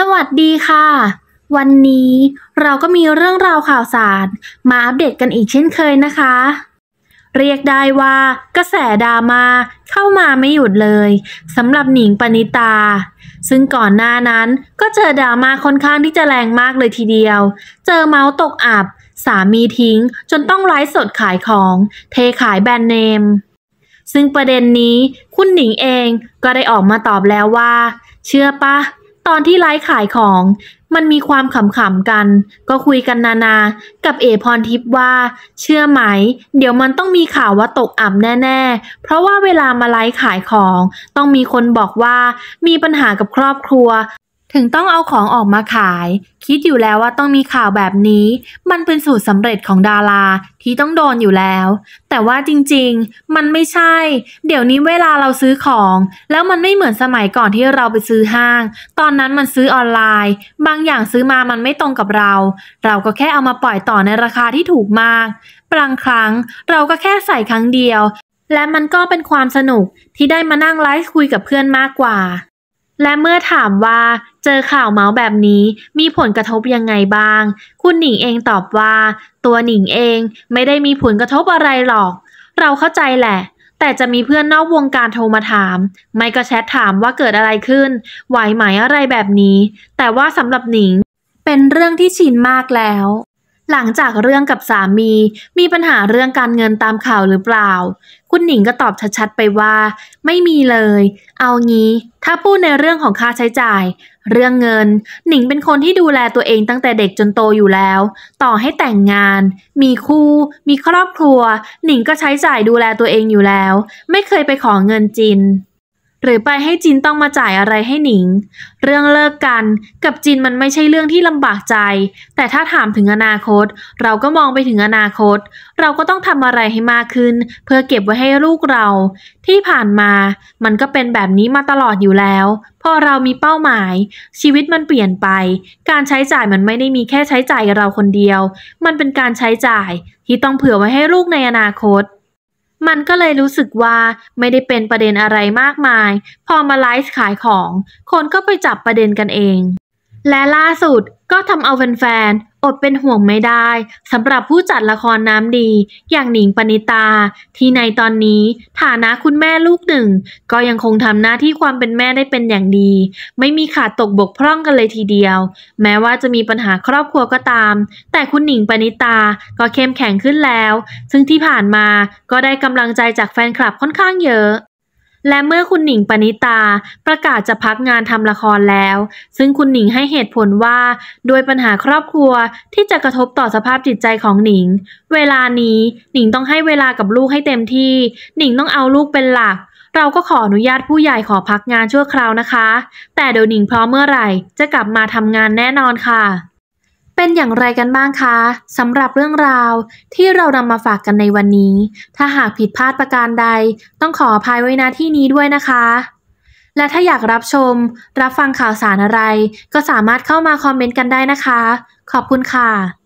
สวัสดีค่ะ วันนี้เราก็มีเรื่องราวข่าวสารมาอัปเดตกันอีกเช่นเคยนะคะ เรียกได้ว่ากระแสดราม่าเข้ามาไม่หยุดเลยสำหรับหนิงปณิตา ซึ่งก่อนหน้านั้นก็เจอดราม่าค่อนข้างที่จะแรงมากเลยทีเดียว เจอเมาส์ตกอับ สามีทิ้งจนต้องไลฟ์สดขายของ เทขายแบรนด์เนม ซึ่งประเด็นนี้คุณหนิงเองก็ได้ออกมาตอบแล้วว่า เชื่อปะตอนที่ไลฟ์ขายของ มันมีความขำๆกัน ก็คุยกันนานา กับเอพรทิพย์ว่า เชื่อไหม เดี๋ยวมันต้องมีข่าวว่าตกอับแน่ๆ เพราะว่าเวลามาไลฟ์ขายของ ต้องมีคนบอกว่ามีปัญหากับครอบครัวถึงต้องเอาของออกมาขาย คิดอยู่แล้วว่าต้องมีข่าวแบบนี้ มันเป็นสูตรสำเร็จของดารา ที่ต้องโดนอยู่แล้ว แต่ว่าจริงๆ มันไม่ใช่ เดี๋ยวนี้เวลาเราซื้อของ แล้วมันไม่เหมือนสมัยก่อนที่เราไปซื้อห้าง ตอนนั้นมันซื้อออนไลน์ บางอย่างซื้อมามันไม่ตรงกับเรา เราก็แค่เอามาปล่อยต่อในราคาที่ถูกมาก บางครั้งเราก็แค่ใส่ครั้งเดียว และมันก็เป็นความสนุกที่ได้มานั่งไลฟ์คุยกับเพื่อนมากกว่าและเมื่อถามว่าเจอข่าวเมาส์แบบนี้ มีผลกระทบยังไงบ้าง คุณหนิงเองตอบว่า ตัวหนิงเองไม่ได้มีผลกระทบอะไรหรอก เราเข้าใจแหละ แต่จะมีเพื่อนนอกวงการโทรมาถาม ไม่ก็แชทถามว่าเกิดอะไรขึ้น ไหวไหมอะไรแบบนี้ แต่ว่าสำหรับหนิง เป็นเรื่องที่ชินมากแล้วหลังจากเรื่องกับสามี มีปัญหาเรื่องการเงินตามข่าวหรือเปล่า คุณหนิงก็ตอบชัดๆไปว่า ไม่มีเลย เอางี้ ถ้าพูดในเรื่องของค่าใช้จ่าย เรื่องเงิน หนิงเป็นคนที่ดูแลตัวเองตั้งแต่เด็กจนโตอยู่แล้ว ต่อให้แต่งงาน มีคู่ มีครอบครัวหนิงก็ใช้จ่ายดูแลตัวเองอยู่แล้ว ไม่เคยไปขอเงินจินหรือไปให้จินต้องมาจ่ายอะไรให้หนิง เรื่องเลิกกัน กับจินมันไม่ใช่เรื่องที่ลำบากใจ แต่ถ้าถามถึงอนาคตเราก็มองไปถึงอนาคต เราก็ต้องทำอะไรให้มากขึ้นเพื่อเก็บไว้ให้ลูกเรา ที่ผ่านมา มันก็เป็นแบบนี้มาตลอดอยู่แล้วพอเรามีเป้าหมาย ชีวิตมันเปลี่ยนไป การใช้จ่ายมันไม่ได้มีแค่ใช้จ่ายกับเราคนเดียว มันเป็นการใช้จ่าย ที่ต้องเผื่อไว้ให้ลูกในอนาคตมันก็เลยรู้สึกว่าไม่ได้เป็นประเด็นอะไรมากมาย พอมาไลฟ์ขายของ คนก็ไปจับประเด็นกันเองและล่าสุดก็ทำเอาแฟนๆอดเป็นห่วงไม่ได้สำหรับผู้จัดละครน้ำดีอย่างหนิงปณิตา ที่ในตอนนี้ฐานะคุณแม่ลูกหนึ่ง ก็ยังคงทำหน้าที่ความเป็นแม่ได้เป็นอย่างดี ไม่มีขาดตกบกพร่องกันเลยทีเดียว แม้ว่าจะมีปัญหาครอบครัวก็ตาม แต่คุณหนิงปณิตาก็เข้มแข็งขึ้นแล้ว ซึ่งที่ผ่านมาก็ได้กำลังใจจากแฟนคลับค่อนข้างเยอะและเมื่อคุณหนิงปณิตาประกาศจะพักงานทำละครแล้ว ซึ่งคุณหนิงให้เหตุผลว่าด้วยปัญหาครอบครัวที่จะกระทบต่อสภาพจิตใจของหนิงเวลานี้หนิงต้องให้เวลากับลูกให้เต็มที่ หนิงต้องเอาลูกเป็นหลัก เราก็ขออนุญาตผู้ใหญ่ขอพักงานชั่วคราวนะคะ แต่เดี๋ยวหนิงพร้อมเมื่อไหร่จะกลับมาทำงานแน่นอนค่ะเป็นอย่างไรกันบ้างคะสำหรับเรื่องราวที่เรานำมาฝากกันในวันนี้ ถ้าหากผิดพลาดประการใด ต้องขออภัยไว้ณที่นี้ด้วยนะคะ และถ้าอยากรับชม รับฟังข่าวสารอะไร ก็สามารถเข้ามาคอมเมนต์กันได้นะคะ ขอบคุณค่ะ